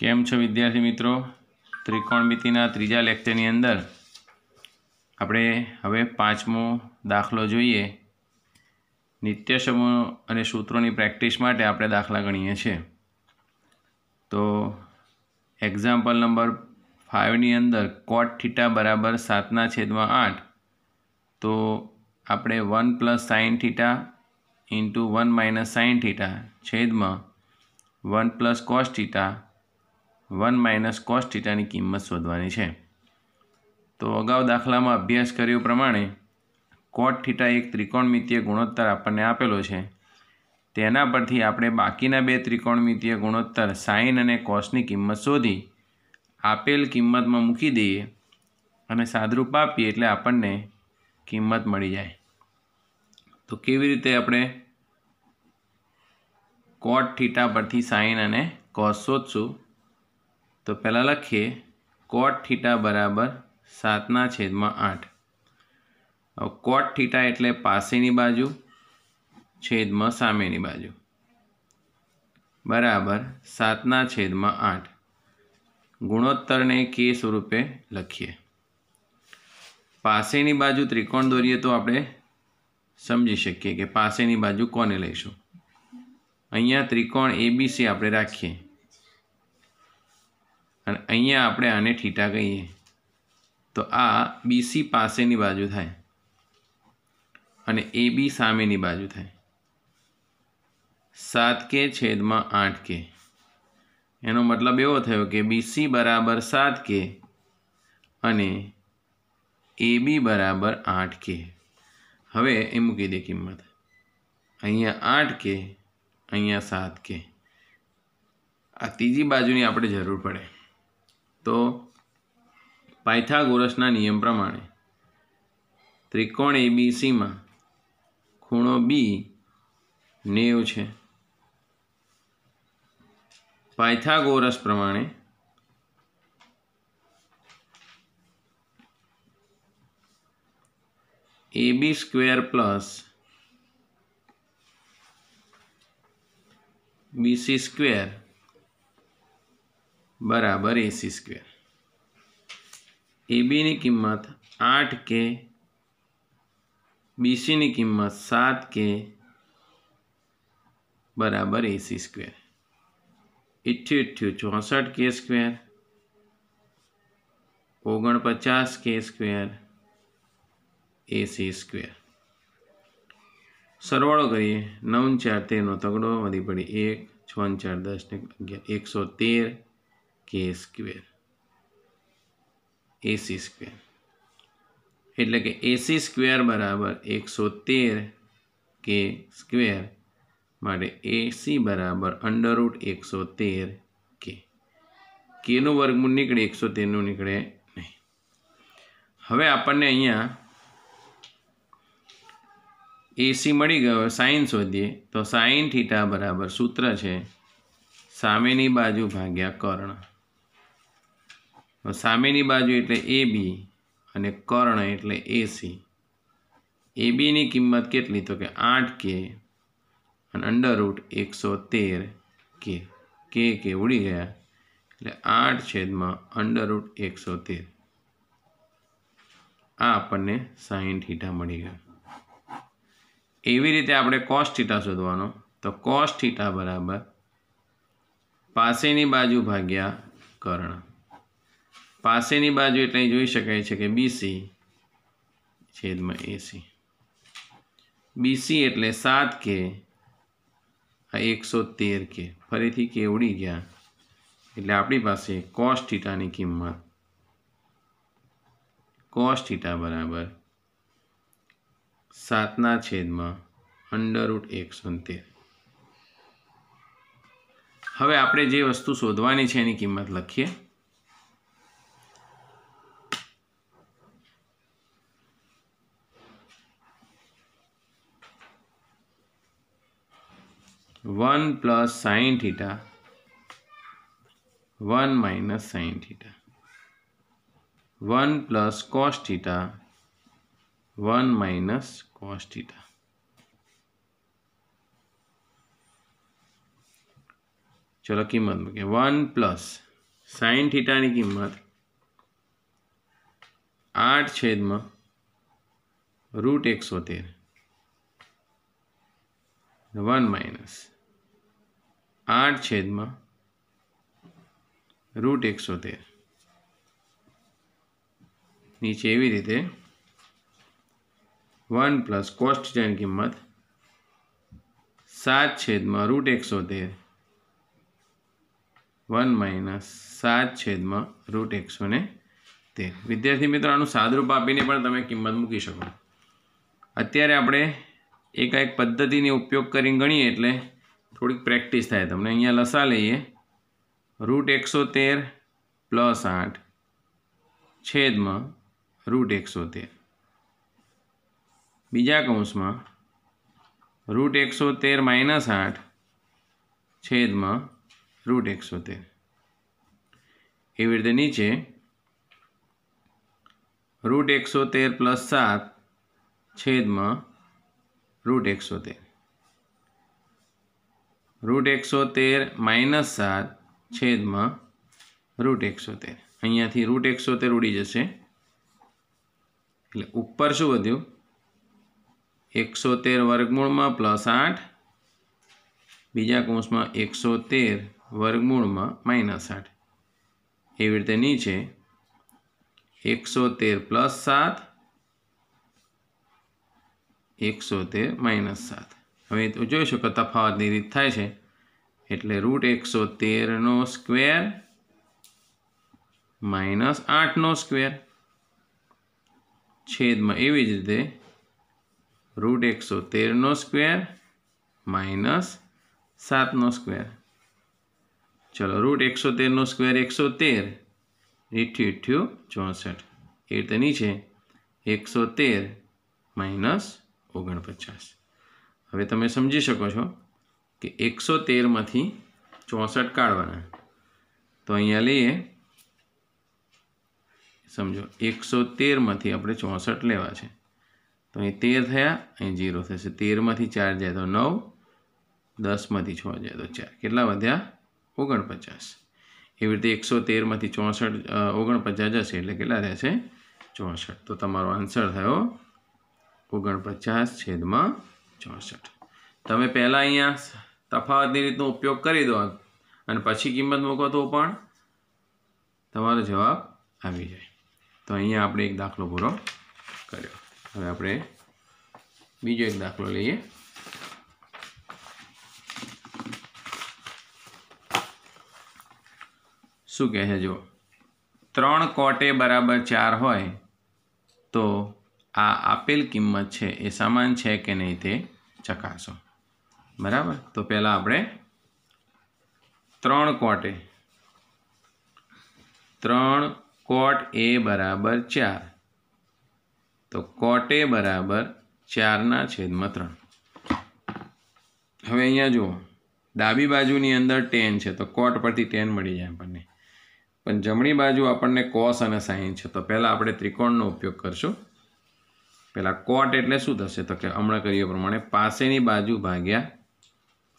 કેમ છો વિદ્યાર્થી મિત્રો ત્રિકોણમિતિના ત્રીજા લેક્ચરની અંદર આપણે હવે પાંચમો દાખલો જોઈએ નિત્ય સમૂહ અને સૂત્રોની પ્રેક્ટિસ માટે આપણે દાખલા ગણીએ છીએ તો એક્ઝામ્પલ નંબર ફાઇવની અંદર કોટ થીટા બરાબર સાતના છેદમાં આઠ તો આપણે one plus sine theta into one minus sine theta છેદમાં one plus cos theta one minus cos થીટાની કિંમત શોધવાની છે તો અગાઉ દાખલામાં અભ્યાસ કર્યો પ્રમાણે કોટ થીટા એક ત્રિકોણમિતીય ગુણોત્તર આપણને આપેલો છે તેના પરથી આપણે બાકીના બે ત્રિકોણમિતીય ગુણોત્તર સાઇન અને કોસની કિંમત શોધી આપેલ કિંમતમાં મૂકી દઈએ અને સાદરૂપ આપીએ એટલે આપણને કિંમત મળી જાય તો કેવી રીતે આપણે કોટ થીટા પરથી સાઇન અને કોસ શોધશું તો પહેલાં લખીએ કોટ થીટા બરાબર સાતના છેદમાં આઠ કોટ થીટા એટલે પાસેની બાજુ છેદમાં સામેની બાજુ બરાબર સાતના છેદમાં આઠ ગુણોત્તરને કે સ્વરૂપે લખીએ પાસેની બાજુ ત્રિકોણ દોરીએ તો આપણે સમજી શકીએ કે પાસેની બાજુ કોને લઈશું અહીંયા ત્રિકોણ એબીસી આપણે રાખીએ અને અહીંયા આપણે આને ઠીટા કહીએ તો આ બીસી પાસેની બાજુ થાય અને એ બી સામેની બાજુ થાય સાત કે છેદમાં આઠ કે એનો મતલબ એવો થયો કે બીસી બરાબર સાત કે અને એ બી બરાબર આઠ કે હવે એ મૂકી દે કિંમત અહીંયા આઠ કે અહીંયા સાત કે આ ત્રીજી બાજુની આપણે જરૂર પડે તો પાયથાગોરસના નિયમ પ્રમાણે ત્રિકોણ એબીસીમાં ખૂણો બી નેવ છે પાયથાગોરસ પ્રમાણે A B square plus B C square બરાબર એસી સ્ક્વેર એબીની કિંમત આઠ કે બીસીની કિંમત સાત કે બરાબર એસી સ્ક્વેર ઇઠ્યું ઇઠ્યું ચોસઠ કે સ્ક્વેર ઓગણપચાસ કે સ્ક્વેર એસી સ્ક્વેર સરવાળો કરીએ નવ ચાર તેરનો તગડો વધી પડી એક છ ચાર દસ ને અગિયાર એકસો તેર કે સ્ક્વેર એસી સ્ક્વેર એટલે કે એસી સ્ક્વેર બરાબર એકસો તેર કે સ્ક્વેર માટે એસી બરાબર અંડરરૂટ એકસો તેર કે કેનું વર્ગમૂળ નીકળે એકસો તેરનું નીકળે નહીં હવે આપણને અહીંયા એસી મળી ગયો સાઇન શોધીએ તો સાઇન થીટા બરાબર સૂત્ર છે સામેની બાજુ ભાગ્યા કર્ણ તો સામેની બાજુ એટલે એ બી અને કર્ણ એટલે એસી એ બીની કિંમત કેટલી તો કે આઠ કે અને અંડરરૂટ એકસો તેર કે કે કે ઉડી ગયા એટલે આઠ છેદમાં અંડરરૂટ એકસો તેર આ આપણને સાઈન થીટા મળી ગયા એવી રીતે આપણે કોસ્ટ થીટા શોધવાનો તો કોસ્ટ થીટા બરાબર પાસેની બાજુ ભાગ્યા કર્ણ પાસેની બાજુ એટલે જોઈ શકાય છે કે બીસી છેદમાં એસી બીસી એટલે સાત કે આ એકસો તેર કે ફરીથી કેવડી ગયા એટલે આપણી પાસે કોસ થીટાની કિંમત કોસ થીટા બરાબર સાતના છેદમાં અંડરરૂટ એકસો તેર હવે આપણે જે વસ્તુ શોધવાની છે એની કિંમત લખીએ one plus sine theta one minus sine theta one plus cos theta one minus cos theta चलो कीमत મૂકીએ વન પ્લસ સાઇન आठ छेद में रूट एक सौ તેર વન માઇનસ આઠ છેદમાં રૂટ એકસો તેર નીચે એવી રીતે વન પ્લસ કોસ્ટ જેન કિંમત સાત છેદમાં રૂટ એકસો તેર વન માઇનસ સાત છેદમાં રૂટ એકસો ને તેર વિદ્યાર્થી મિત્રો આનું સાદરૂપ આપીને પણ તમે કિંમત મૂકી શકો અત્યારે આપણે એક આ એક પદ્ધતિને ઉપયોગ કરીને ગણીએ એટલે થોડીક પ્રેક્ટિસ થાય તમને અહીંયા લસા લઈએ રૂટ એકસો તેર પ્લસ આઠ છેદમાં રૂટ એકસો તેર બીજા કૌંસમાં રૂટ એકસો તેર માઇનસ આઠ છેદમાં રૂટ એકસો તેર એવી રીતે નીચે રૂટ એકસો તેર પ્લસ સાત છેદમાં રૂટ એકસો તેર રૂટ એકસો તેર માઇનસ સાત છેદમાં રૂટ એકસો તેર અહીંયાથી રૂટ એકસો તેર ઉડી જશે એટલે ઉપર શું વધ્યું એકસો તેર વર્ગમૂળમાં પ્લસ આઠ બીજા કૌંસમાં એકસો તેર વર્ગમૂળમાં માઇનસ આઠ એવી રીતે નીચે એકસો તેર પ્લસ સાત એકસો તેર માઇનસ સાત હવે તો જોઈ કે તફાવતની રીત થાય છે એટલે રૂટ એકસો તેરનો સ્ક્વેર માઇનસ આઠનો સ્ક્વેર છેદમાં એવી જ રીતે રૂટ એકસો તેરનો સ્ક્વેર માઇનસ સાતનો સ્ક્વેર ચલો રૂટ એકસો તેરનો સ્ક્વેર એકસો તેર ઇઠ્યું ઇઠ્યું ચોસઠ એ રીતે નીચે એકસો તેર માઇનસ ઓગણપચાસ હવે તમે સમજી શકો છો કે એકસો તેરમાંથી ચોસઠ કાઢવાના તો અહીંયા લઈએ સમજો એકસો તેરમાંથી આપણે ચોસઠ લેવા છે તો અહીં તેર થયા અહીં જીરો થશે તેરમાંથી ચાર જાય તો નવ દસમાંથી છ જાય તો ચાર કેટલા વધ્યા ઓગણપચાસ એવી રીતે એકસો તેરમાંથી ચોસઠ ઓગણપચાસ જશે એટલે કેટલા રહેશે ચોસઠ તો તમારો આન્સર થયો ઓગણપચાસ છેદમાં ચોસઠ તમે પહેલાં અહીંયા તફાવતની રીતનો ઉપયોગ કરી દો અને પછી કિંમત મૂકો તો પણ તમારો જવાબ આવી જાય તો અહીંયા આપણે એક દાખલો પૂરો કર્યો હવે આપણે બીજો એક દાખલો લઈએ શું કહે છે જો ત્રણ કોટે બરાબર ચાર હોય તો આ આપેલ કિંમત છે એ સમાન છે કે નહીં તે ચકાસો બરાબર તો પહેલાં આપણે ત્રણ કોટે ત્રણ કોટ એ બરાબર ચાર તો કોટે બરાબર ચારના છેદમાં ત્રણ હવે અહીંયા જુઓ ડાબી બાજુની અંદર ટેન છે તો કોટ પરથી ટેન મળી જાય આપણને પણ જમણી બાજુ આપણને કોસ અને સાઇન છે તો પહેલાં આપણે ત્રિકોણનો ઉપયોગ કરશું પહેલાં કોટ એટલે શું થશે તો કે હમણાં કરીએ પ્રમાણે પાસેની બાજુ ભાગ્યા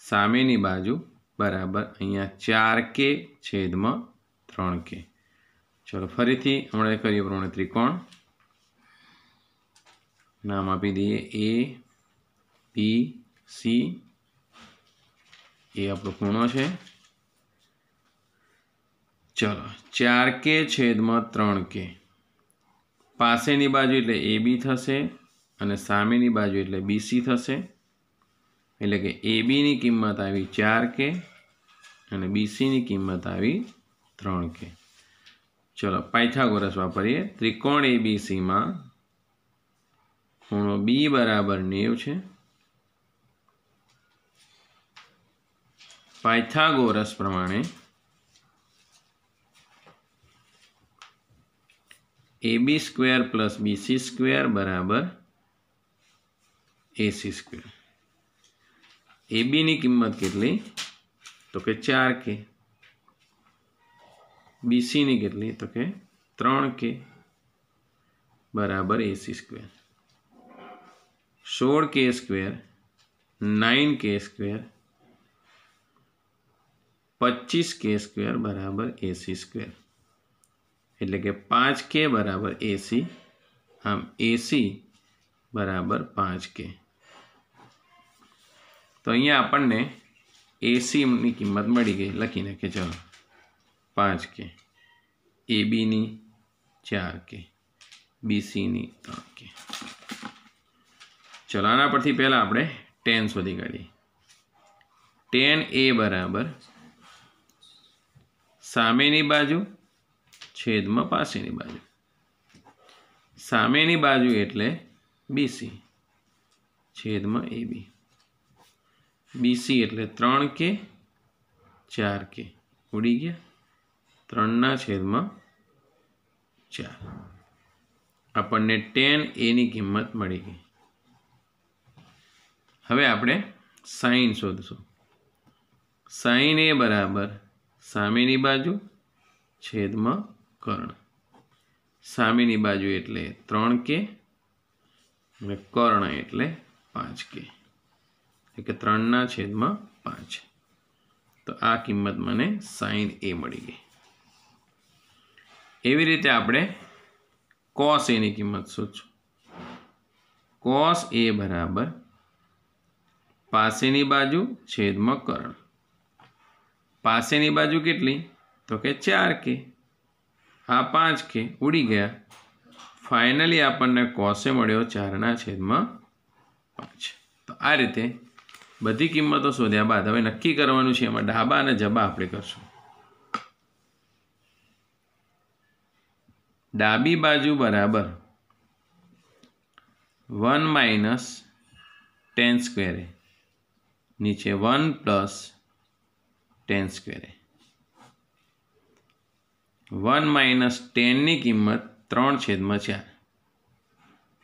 સામેની બાજુ બરાબર અહીંયા ચાર કે છેદમાં ત્રણ કે ચલો ફરીથી હમણાં કરીએ પ્રમાણે ત્રિકોણ નામ આપી દઈએ એ બી સી એ આપણો ખૂણો છે ચલો ચાર કે છેદમાં ત્રણ કે પાસેની બાજુ એટલે એ બી થશે અને સામેની બાજુ એટલે બીસી થશે એટલે કે એ બીની કિંમત આવી ચાર કે અને બીસીની કિંમત આવી ત્રણ કે ચલો પાયથાગોરસ વાપરીએ ત્રિકોણ એ બી સીમાં ખૂણો બી બરાબર નેવ છે પાયથાગોરસ પ્રમાણે A B square plus B C square बराबर A C square A B किमत के तो के चार के बी सी के तो के त्र के बराबर ए सी स्क्वेर सोल के स्क्वेर नाइन के स्क्वेर पच्चीस के स्क्वेर बराबर ए सी स्क्वेर એટલે કે પાંચ કે બરાબર એસી આમ એસી બરાબર પાંચ કે તો અહીંયા આપણને એસીની કિંમત મળી ગઈ લખીને કે ચાલો પાંચ કે એબીની ચાર કે બીસીની ત્રણ કે ચલો આના પરથી પહેલાં આપણે ટેન શોધી કાઢીએ ટેન એ બરાબર સામેની બાજુ છેદમાં પાસેની બાજુ સામેની બાજુ એટલે બીસી છેદમાં એ બી બીસી એટલે ત્રણ કે ચાર કે ઉડી ગયા ત્રણના છેદમાં ચાર આપણને ટેન એની કિંમત મળી ગઈ હવે આપણે સાઈન શોધીશું સાઈન એ બરાબર સામેની બાજુ છેદમાં કર્ણ સામેની બાજુ એટલે ત્રણ કે અને કર્ણ એટલે પાંચ કે કે ત્રણના છેદમાં પાંચ તો આ કિંમત મને સાઈન એ મળી ગઈ એવી રીતે આપણે કોસ એની કિંમત શોધશું કોસ એ બરાબર પાસેની બાજુ છેદમાં કર્ણ પાસેની બાજુ કેટલી તો કે ચાર કે આ પાંચ કે ઉડી ગયા ફાઇનલી આપણને કોસે મળ્યો ચારના છેદમાં પાંચ તો આ રીતે બધી કિંમતો શોધ્યા બાદ હવે નક્કી કરવાનું છે એમાં ડાબા અને જબા આપણે કરશું ડાબી બાજુ બરાબર વન માઇનસ ટેન સ્ક્વેરે નીચે વન પ્લસ ટેન સ્ક્વેરે વન માઇનસ ટેનની કિંમત ત્રણ છેદમાં ચાર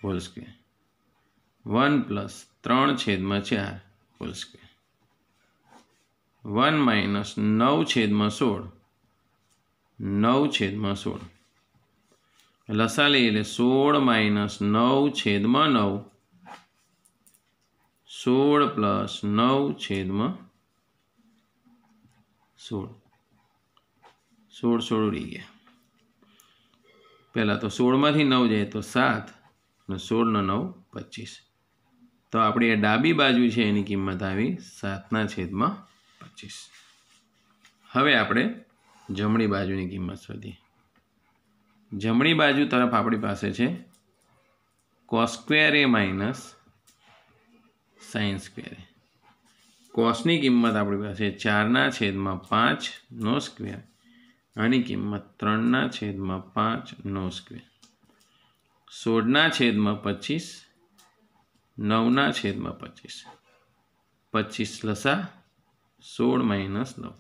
હોલ સ્ક્વેર વન પ્લસ ત્રણ છેદમાં ચાર હોલ સ્ક્વેર વન માઇનસ નવ છેદમાં સોળ નવ છેદમાં સોળ લસા લઈએ એટલે સોળ માઇનસ નવ છેદમાં નવ સોળ પ્લસ નવ છેદમાં સોળ સોળ સોળ ઉડી ગયા પહેલાં તો સોળમાંથી નવ જાય તો સાત અને સોળનો નવ પચીસ તો આપણી આ ડાબી બાજુ છે એની કિંમત આવી સાતના છેદમાં પચીસ હવે આપણે જમણી બાજુની કિંમત શોધીએ જમણી બાજુ તરફ આપણી પાસે છે cos square A minus sine square કોસની કિંમત આપણી પાસે ચારના છેદમાં પાંચનો સ્ક્વેર આની કિંમત ત્રણના છેદમાં પાંચ નો સ્ક્વેર સોળના છેદમાં પચીસ નવના છેદમાં પચીસ પચીસ લસા સોળ માઇનસ નવ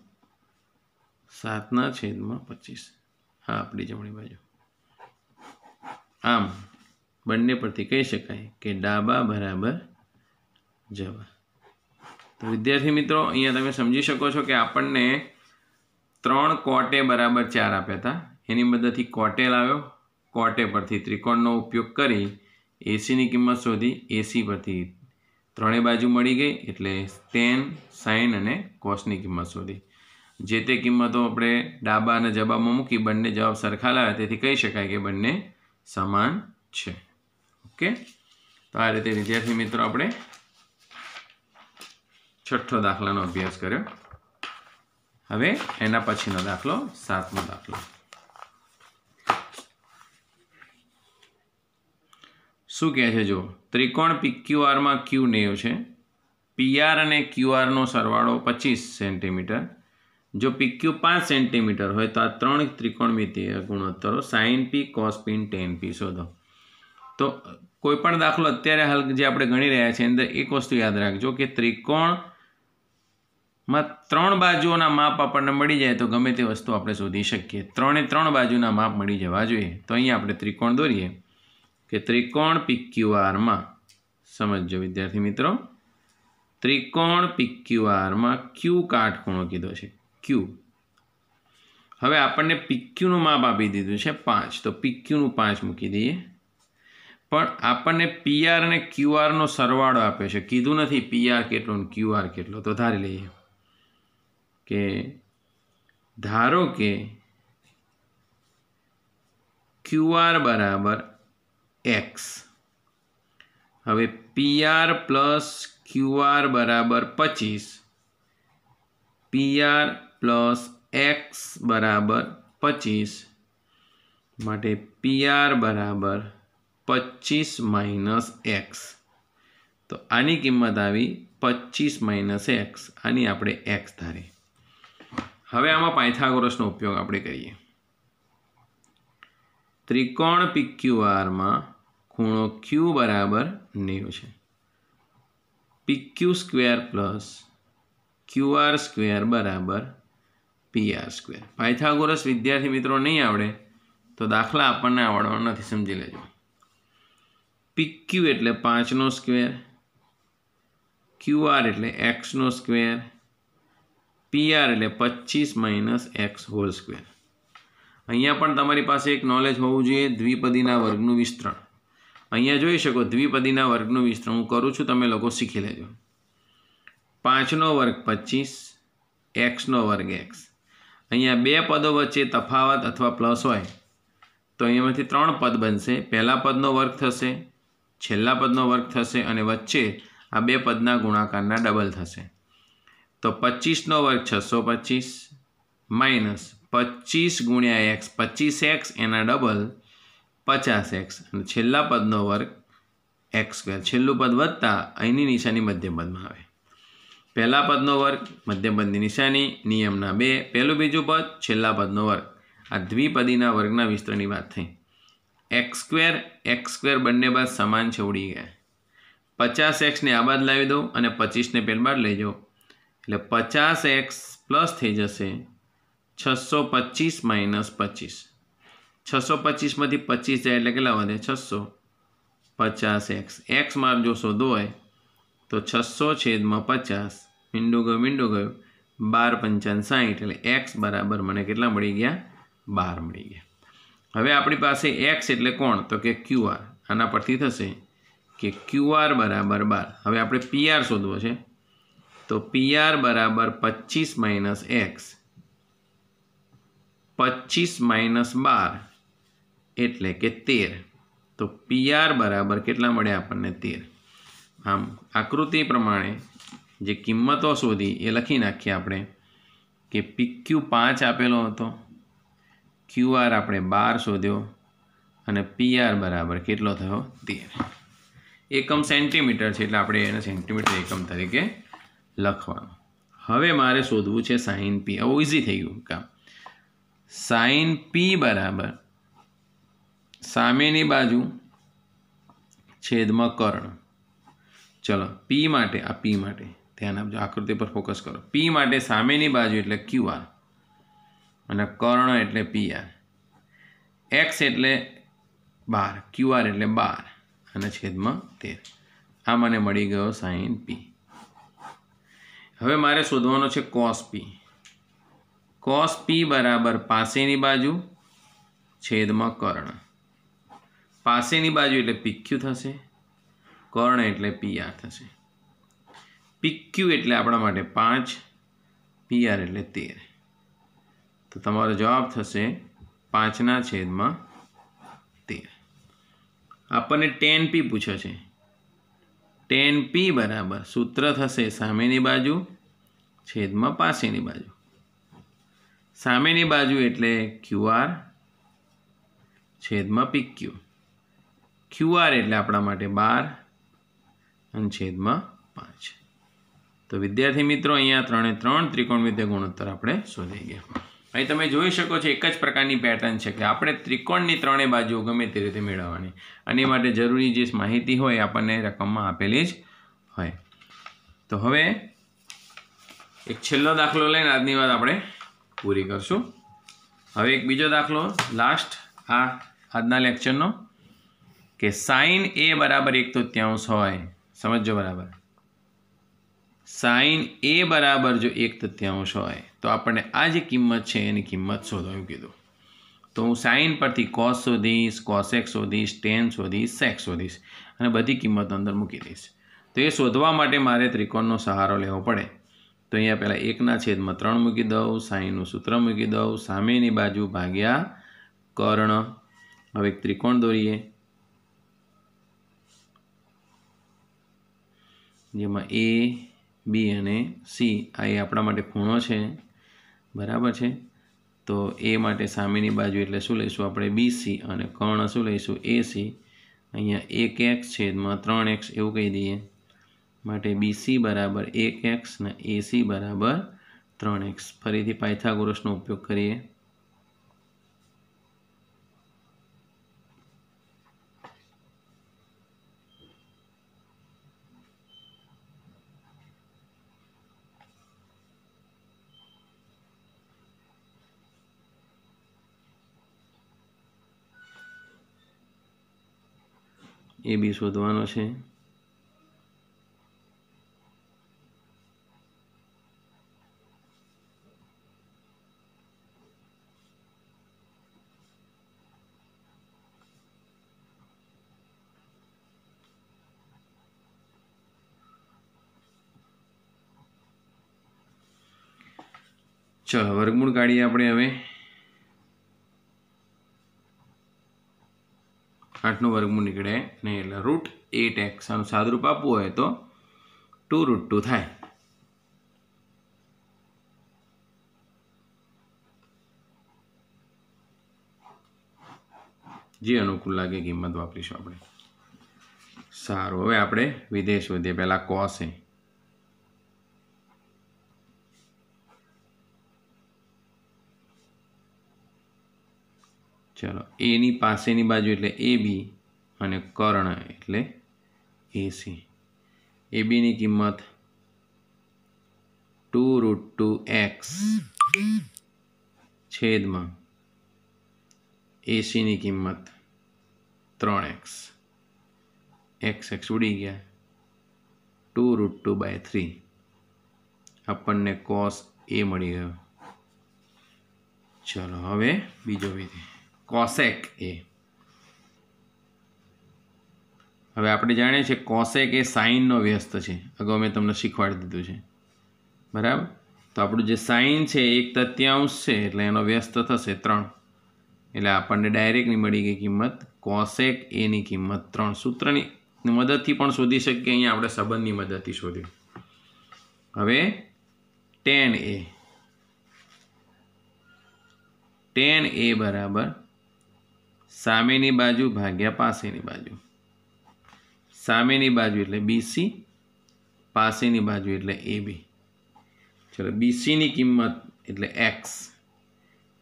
સાતના છેદમાં પચીસ હા આપણી જમણી બાજુ આમ બંને પરથી કહી શકાય કે ડાબા બરાબર જવા તો વિદ્યાર્થી મિત્રો અહીંયા તમે સમજી શકો છો કે આપણને ત્રણ કોટે બરાબર ચાર આપ્યા હતા એની મદદથી કોટે લાવ્યો કોટે પરથી ત્રિકોણનો ઉપયોગ કરી એસીની કિંમત શોધી એસી પરથી ત્રણેય બાજુ મળી ગઈ એટલે ટેન સાઇન અને કોસની કિંમત શોધી જે તે કિંમતો આપણે ડાબા અને જબામાં મૂકી બંને જવાબ સરખા લાવ્યા તેથી કહી શકાય કે બંને સમાન છે ઓકે તો આ રીતે વિદ્યાર્થી મિત્રો આપણે છઠ્ઠો દાખલાનો અભ્યાસ કર્યો હવે એના પછીનો દાખલો સાતમો દાખલો શું કહે છે જો ત્રિકોણ પીક્યુઆરમાં ક્યુ નેવ છે પીઆર અને ક્યુઆરનો સરવાળો પચીસ સેન્ટીમીટર જો પીક્યુ પાંચ સેન્ટીમીટર હોય તો આ ત્રણ ત્રિકોણમિતીય ગુણોત્તરો sine P cos P tan P શોધો તો કોઈપણ દાખલો અત્યારે હાલ જે આપણે ગણી રહ્યા છીએ અંદર એક વસ્તુ યાદ રાખજો કે ત્રિકોણ માં ત્રણ બાજુઓના માપ આપણને મળી જાય તો ગમે તે વસ્તુ આપણે શોધી શકીએ ત્રણે ત્રણ બાજુના માપ મળી જવા જોઈએ તો અહીંયા આપણે ત્રિકોણ દોરીએ કે ત્રિકોણ પીક્યુઆરમાં સમજો વિદ્યાર્થી મિત્રો ત્રિકોણ પીક્યુઆરમાં ક્યુ કાટખૂણો કીધો છે ક્યુ હવે આપણને પીક્યુનું માપ આપી દીધું છે પાંચ તો પીક્યુનું પાંચ મૂકી દઈએ પણ આપણને પીઆર અને ક્યુઆરનો સરવાળો આપ્યો છે કીધું નથી પીઆર કેટલો ને ક્યુઆર કેટલો તો ધારી લઈએ કે ધારો કે ક્યુઆર બરાબર એક્સ હવે પીઆર પ્લસ ક્યુઆર બરાબર પચીસ પીઆર પ્લસ એક્સ બરાબર પચીસ માટે પીઆર બરાબર પચીસ માઇનસ એક્સ તો આની કિંમત આવી પચીસ માઇનસ એક્સ આની આપણે એક્સ ધારીએ હવે આમાં પાયથાગોરસનો ઉપયોગ આપણે કરીએ ત્રિકોણ પીક્યુઆરમાં ખૂણો ક્યુ બરાબર નેવ છે P Q square plus Q R square બરાબર પીઆર સ્ક્વેર પાયથાગોરસ વિદ્યાર્થી મિત્રો નહીં આવડે તો દાખલા આપણને આવડવાનો નથી સમજી લેજો પીક્યુ એટલે પાંચનો સ્ક્વેર ક્યુઆર એટલે એક્સનો સ્ક્વેર પીઆર એટલે પચીસ માઇનસ એક્સ હોલ સ્ક્વેર અહીંયા પણ તમારી પાસે એક નોલેજ હોવું જોઈએ દ્વિપદીના વર્ગનું વિસ્તરણ અહીંયા જોઈ શકો દ્વિપદીના વર્ગનું વિસ્તરણ હું કરું છું તમે લોકો શીખી લેજો પાંચનો વર્ગ પચીસ એક્સનો વર્ગ એક્સ અહીંયા બે પદો વચ્ચે તફાવત અથવા પ્લસ હોય તો અહીંયામાંથી ત્રણ પદ બનશે પહેલાં પદનો વર્ગ થશે છેલ્લા પદનો વર્ગ થશે અને વચ્ચે આ બે પદના ગુણાકારના ડબલ થશે તો પચીસનો વર્ગ છસો પચીસ માઇનસ પચીસ ગુણ્યા એક્સ પચીસ એક્સ એના ડબલ પચાસ એક્સ અને છેલ્લા પદનો વર્ગ એક્સ સ્ક્વેર છેલ્લું પદ વધતા અહીંની નિશાની મધ્યપદમાં આવે પહેલા પદનો વર્ગ મધ્યપદની નિશાની નિયમના બે પહેલું બીજું પદ છેલ્લા પદનો વર્ગ આ દ્વિપદીના વર્ગના વિસ્તરણની વાત થઈ એક્સ સ્ક્વેર એક્સ સ્ક્વેર બંને બાદ સમાન છે ઉડી ગયા પચાસ એક્સને આ બાદ લાવી દો અને પચીસને પેલ બાદ લઈ જાઓ એટલે પચાસ એક્સ પ્લસ થઈ જશે છસો પચીસ માઇનસ પચીસ છસો પચીસમાંથી પચીસ જાય એટલે કેટલા વધે છસો પચાસ એક્સ એક્સ માર જો શોધવો તો છસો છેદમાં પચાસ મીંડું ગયું મીંડું ગયું બાર પંચાન સાહીઠ એટલે એક્સ બરાબર મને કેટલા મળી ગયા બાર મળી ગયા હવે આપણી પાસે એક્સ એટલે કોણ તો કે ક્યુઆર આના પરથી થશે કે ક્યુઆર બરાબર બાર હવે આપણે પીઆર શોધવો છે તો પી આર બરાબર પચીસ માઇનસ એક્સ પચીસ માઇનસ બાર એટલે કે તેર તો પી આર બરાબર કેટલા મળે આપણને તેર આમ આકૃતિ પ્રમાણે જે કિંમતો શોધી એ લખી નાખીએ આપણે કે પીક્યુ પાંચ આપેલો હતો ક્યુ આર આપણે બાર શોધ્યો અને પી આર બરાબર કેટલો થયો તેર એકમ સેન્ટીમીટર છે એટલે આપણે એને સેન્ટીમીટર એકમ તરીકે લખવાનું હવે મારે શોધવું છે સાઇન પી આવું ઇઝી થઈ ગયું કામ સાઇન પી બરાબર સામેની બાજુ છેદમાં કર્ણ ચલો પી માટે આ પી માટે ધ્યાન આપજો આકૃતિ પર ફોકસ કરો પી માટે સામેની બાજુ એટલે ક્યુ આર અને કર્ણ એટલે પી આર એક્સ એટલે બાર ક્યુ આર એટલે બાર અને છેદમાં તેર આ મને મળી ગયો સાઇન પી હવે મારે શોધવાનો છે કોસ પી કોસ પી બરાબર પાસેની બાજુ છેદમાં કર્ણ પાસેની બાજુ એટલે પીક્યુ થશે કર્ણ એટલે પી આર થશે પીક્યુ એટલે આપણા માટે પાંચ પી આર એટલે તેર તો તમારો જવાબ થશે પાંચના છેદમાં તેર આપણને ટેન પી પૂછે છે ટેન પી બરાબર સૂત્ર થશે સામેની બાજુ છેદમાં પાસેની બાજુ સામેની બાજુ એટલે ક્યુઆર છેદમાં પી ક્યુ ક્યુઆર એટલે આપણા માટે બાર અને છેદમાં પાંચ તો વિદ્યાર્થી મિત્રો અહીંયા ત્રણે ત્રણ ત્રિકોણ ત્રિકોણમિત્ય ગુણોત્તર આપણે શોધી ગયા અહીં તમે જોઈ શકો છો એક જ પ્રકારની પેટર્ન છે કે આપણે ત્રિકોણની ત્રણેય બાજુઓ ગમે તે રીતે મેળવવાની અને માટે જરૂરી જે માહિતી હોય આપણને રકમમાં આપેલી જ હોય તો હવે એક છેલ્લો દાખલો લઈને આજની વાત આપણે પૂરી કરશું હવે એક બીજો દાખલો લાસ્ટ આ આજના લેક્ચરનો કે સાઈન એ બરાબર એક તૃત્યાંશ હોય સમજો બરાબર સાઈન એ બરાબર જો એક તૃત્યાંશ હોય તો આપણને આ જે કિંમત છે એની કિંમત શોધવાનું કીધું તો હું સાઇન પરથી કોસ શોધીશ કોસ કોસેક શોધીશ ટેન શોધીશ સેક્સ શોધીશ અને બધી કિંમત અંદર મૂકી દઈશ તો એ શોધવા માટે મારે ત્રિકોણનો સહારો લેવો પડે તો અહીંયા પહેલાં એકના છેદમાં ત્રણ મૂકી દઉં સાઈનનું સૂત્ર મૂકી દઉં સામેની બાજુ ભાગ્યા કર્ણ હવે એક ત્રિકોણ દોરીએ જેમાં એ બી અને સી આ એ આપણા માટે ખૂણો છે બરાબર છે તો એ માટે સામેની બાજુ એટલે શું લઈશું આપણે બીસી અને કર્ણ શું લઈશું એસી અહીંયા એક એક્સ છેદમાં ત્રણ એક્સ એવું કહી દઈએ માટે બીસી બરાબર એક એક્સ ને એસી બરાબર ત્રણ એક્સ ફરીથી પાયથાગોરસનો ઉપયોગ કરીએ એ બી શોધવાનો છે ચલો વર્ગમૂળ કાઢીએ આપણે હવે આઠનું વર્ગમૂળ નીકળે નહીં એટલે રૂટ એટ એક્સ આનું સાદરૂપ આપવું હોય તો ટુ રૂટ ટુ થાય જે અનુકૂળ લાગે કિંમત વાપરીશું આપણે સારું હવે આપણે વિદેશ વધીએ પહેલાં કોસ એ ચલો એની પાસેની બાજુ એટલે એ બી અને કર્ણ એટલે એસી એ બીની કિંમત ટુ રૂટ ટુ એક્સ છેદમાં એસીની કિંમત ત્રણ એક્સ એક્સ એક્સ ઉડી ગયા two root two by three આપણને કોસ એ મળી ગયો ચલો હવે બીજો વિધિ કોસેક એ હવે આપણે જાણીએ છીએ કોસેક એ સાઇનનો વ્યસ્ત છે અગાઉ મેં તમને શીખવાડી દીધું છે બરાબર તો આપણું જે સાઇન છે એક તત્યાંશ છે એટલે એનો વ્યસ્ત થશે ત્રણ એટલે આપણને ડાયરેક્ટની મળી ગઈ કિંમત કોસેક એની કિંમત ત્રણ સૂત્રની મદદથી પણ શોધી શકીએ અહીંયા આપણે સંબંધની મદદથી શોધ્યું હવે ટેન એ ટેન એ બરાબર સામેની બાજુ ભાગ્યા પાસેની બાજુ સામેની બાજુ એટલે બીસી પાસેની બાજુ એટલે એ બી ચલો બીસીની કિંમત એટલે એક્સ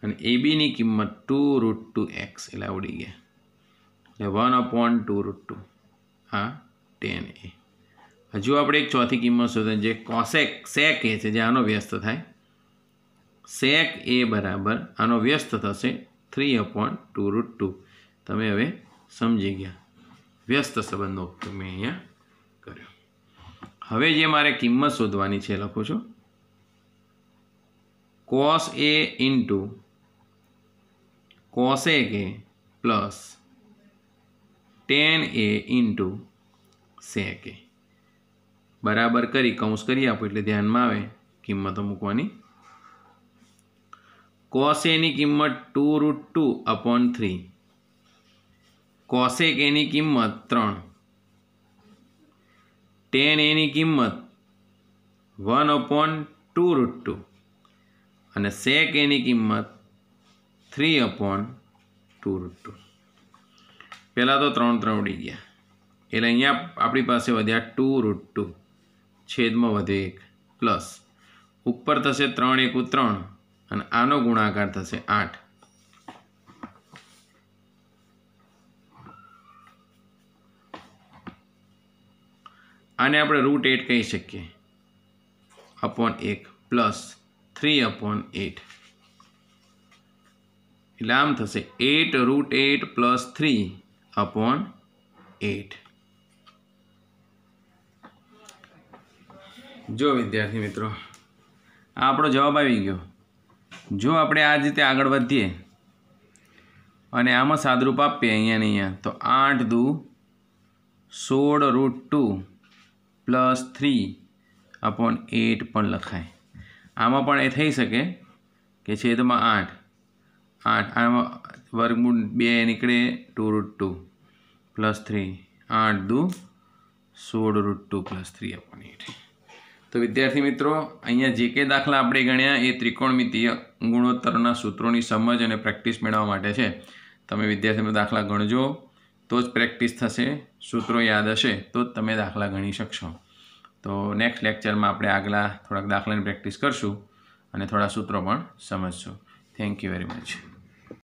અને એ બીની કિંમત ટુ રૂટ ટુ એક્સ એટલે આવડી ગયા એટલે one upon two root two આ ટેન એ હજુ આપણે એક ચોથી કિંમત શોધવાની જે કોસેક સેક એ છે જે આનો વ્યસ્ત થાય સેક એ બરાબર આનો વ્યસ્ત થશે three upon two root two તમે હવે સમજી ગયા વ્યસ્ત સંબંધો તમે અહીંયા કર્યો હવે જે મારે કિંમત શોધવાની છે લખું છું cos A into cos A કે plus tan A into sec A બરાબર કરી કૌંસ કરી આપો એટલે ધ્યાનમાં આવે કિંમતો મૂકવાની કોસ એની કિંમત two root two upon three cosec એની કિંમત ત્રણ ટેન એની કિંમત one upon two root two અને સેક એની કિંમત three upon two root two પહેલાં તો ત્રણ ત્રણ ઉડી ગયા એટલે અહીંયા આપણી પાસે વધ્યા ટુ રૂટ ટુ છેદમાં વધે એક પ્લસ ઉપર થશે ત્રણ એકુ ત્રણ અને આનો ગુણાકાર થશે આઠ આને આપણે રૂટ એટ કહી શકીએ અપોન એક પ્લસ થ્રી અપોન એટ એટલે આમ થશે eight root eight plus three upon eight જો વિદ્યાર્થી મિત્રો આ આપણો જવાબ આવી ગયો જો આપણે આ રીતે આગળ વધીએ અને આમાં સાદરૂપ આપીએ અહીંયા અહીંયા તો આઠ દુ સોળ root two plus three upon eight પણ લખાય આમાં પણ એ થઈ શકે કે છેદમાં આઠ આઠ આમાં વર્ગમૂળ બે નીકળે two root two plus three આઠ દુ સોળ root two plus three upon eight તો વિદ્યાર્થી મિત્રો અહીંયા જે કે દાખલા આપણે ગણ્યા એ ત્રિકોણમિતીય ગુણોત્તરના સૂત્રોની સમજ અને પ્રેક્ટિસ મેળવવા માટે છે તમે વિદ્યાર્થીનો દાખલા ગણજો તો જ પ્રેક્ટિસ થશે સૂત્રો યાદ હશે તો જ તમે દાખલા ગણી શકશો તો નેક્સ્ટ લેક્ચરમાં આપણે આગલા થોડાક દાખલાની પ્રેક્ટિસ કરશું અને થોડા સૂત્રો પણ સમજશું થેન્ક યુ વેરી મચ